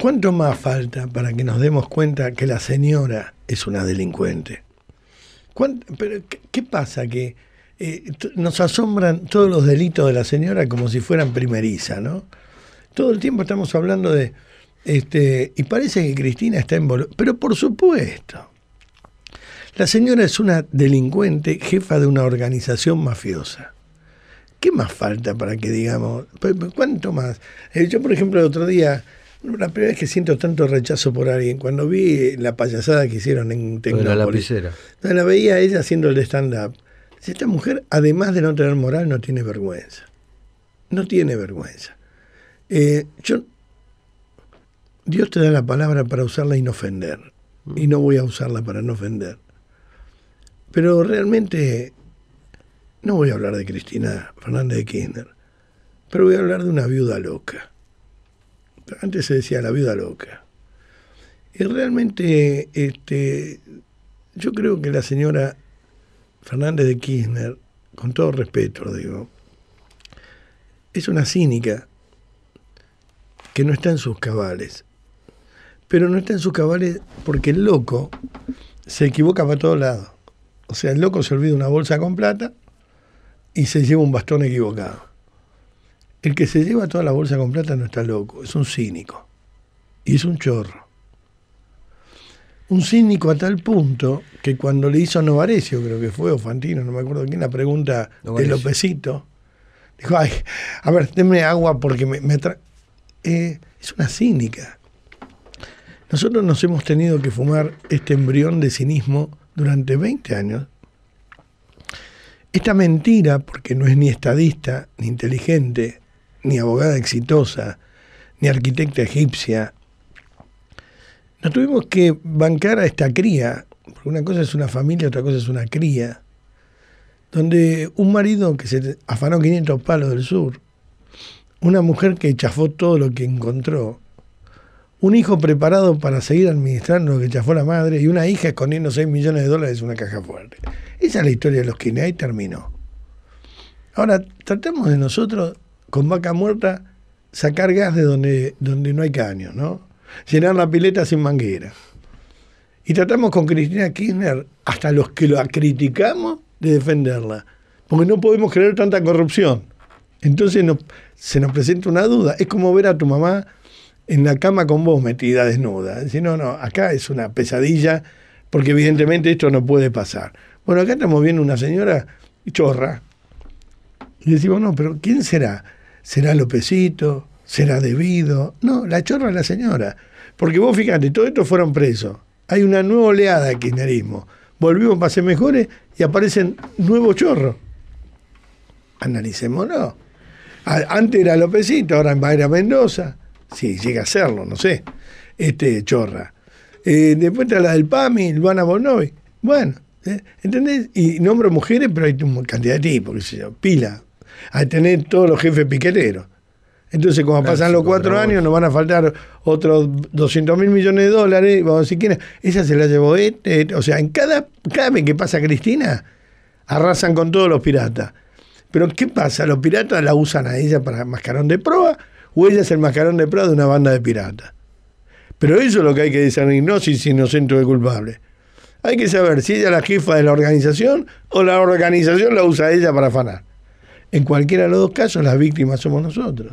¿Cuánto más falta para que nos demos cuenta que la señora es una delincuente? ¿qué, pasa? Que eh, nos asombran todos los delitos de la señora como si fueran primeriza, ¿no? Todo el tiempo estamos hablando de. Este, y parece que Cristina está involucrada. Pero por supuesto. La señora es una delincuente, jefa de una organización mafiosa. ¿Qué más falta para que digamos? ¿Cuánto más? Eh, yo, por ejemplo, el otro día la primera vez que siento tanto rechazo por alguien, cuando vi la payasada que hicieron en Tecnópolis. La no, la veía ella haciendo el stand-up. Esta mujer, además de no tener moral, no tiene vergüenza. No tiene vergüenza. Eh, yo, Dios te da la palabra para usarla y no ofender. Y no voy a usarla para no ofender. Pero realmente no voy a hablar de Cristina Fernández de Kirchner, pero voy a hablar de una viuda loca antes se decía la viuda loca. Y realmente este, yo creo que la señora Fernández de Kirchner, con todo respeto digo, es una cínica que no está en sus cabales. Pero no está en sus cabales porque el loco se equivoca para todos lados. O sea, el loco se olvida una bolsa con plata y se lleva un bastón equivocado. El que se lleva toda la bolsa con plata no está loco, es un cínico. Y es un chorro. Un cínico a tal punto que cuando le hizo Novarecio, creo que fue, o Fantino, no me acuerdo quién, la pregunta de Lópezito, dijo, ay, a ver, denme agua porque me, me eh, es una cínica. Nosotros nos hemos tenido que fumar este embrión de cinismo durante 20 años. Esta mentira, porque no es ni estadista ni inteligente, ni abogada exitosa, ni arquitecta egipcia. Nos tuvimos que bancar a esta cría, porque una cosa es una familia, otra cosa es una cría, donde un marido que se afanó 500 palos del sur, una mujer que chafó todo lo que encontró, un hijo preparado para seguir administrando lo que chafó la madre y una hija escondiendo 6 millones de dólares en una caja fuerte. Esa es la historia de los quines. ahí terminó. Ahora, tratemos de nosotros con vaca muerta sacar gas de donde, donde no hay caños, ¿no? Llenar la pileta sin manguera. Y tratamos con Cristina Kirchner, hasta los que la criticamos, de defenderla. Porque no podemos creer tanta corrupción. Entonces se nos presenta una duda. Es como ver a tu mamá en la cama con vos metida desnuda. Decir, no, no, acá es una pesadilla porque evidentemente esto no puede pasar. Bueno, acá estamos viendo una señora chorra. Y decimos, no, pero ¿quién será? será Lópezito? será debido. No, la chorra es la señora. Porque vos fíjate, todos estos fueron presos. Hay una nueva oleada de kirchnerismo. Volvimos para ser mejores y aparecen nuevos chorros. Analicémoslo. Antes era Lópezito, ahora va a ir a Mendoza. Si sí, llega a serlo, no sé. Este chorra. Eh, después está la del PAMI, Luana Bonovi. Bueno, eh, ¿entendés? Y nombro mujeres, pero hay cantidad de tipos, qué yo. Pila, a tener todos los jefes piqueteros. Entonces, como pasan los cuatro años, nos van a faltar otros 200 mil millones de dólares. Vamos a decir, ¿quién Esa se la llevó este, este. o sea, en cada, cada vez que pasa Cristina, arrasan con todos los piratas. Pero ¿qué pasa? Los piratas la usan a ella para mascarón de proa o ella es el mascarón de proa de una banda de piratas. Pero eso es lo que hay que discernir, no si es inocente o culpable. Hay que saber si ella es la jefa de la organización o la organización la usa ella para afanar. En cualquiera de los dos casos, las víctimas somos nosotros.